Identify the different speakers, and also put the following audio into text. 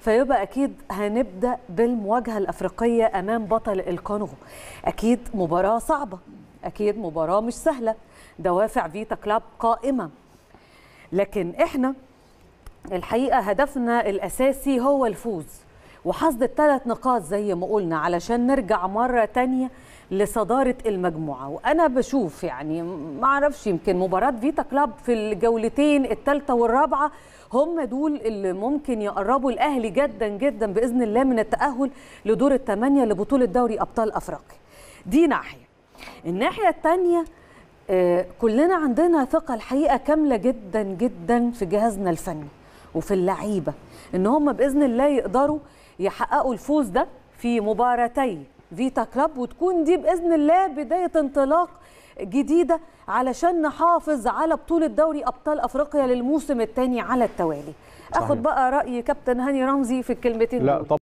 Speaker 1: فيبقى اكيد هنبدا بالمواجهه الافريقيه امام بطل الكونغو اكيد مباراه صعبه اكيد مباراه مش سهله دوافع فيتا كلاب قائمه لكن احنا الحقيقه هدفنا الاساسي هو الفوز وحصد الثلاث نقاط زي ما قلنا علشان نرجع مرة تانية لصدارة المجموعة وأنا بشوف يعني ما أعرفش يمكن مباراة فيتا كلاب في الجولتين الثالثة والرابعة هم دول اللي ممكن يقربوا الأهلي جدا جدا بإذن الله من التأهل لدور الثمانية لبطولة دوري أبطال أفريقيا دي ناحية الناحية الثانية آه، كلنا عندنا ثقة الحقيقة كاملة جدا جدا في جهازنا الفني وفي اللعيبه ان هم باذن الله يقدروا يحققوا الفوز ده في مباراتي فيتا كلاب وتكون دي باذن الله بدايه انطلاق جديده علشان نحافظ على بطوله دوري ابطال افريقيا للموسم الثاني على التوالي صحيح. اخد بقى راي كابتن هاني
Speaker 2: رمزي في الكلمتين لا
Speaker 3: دول.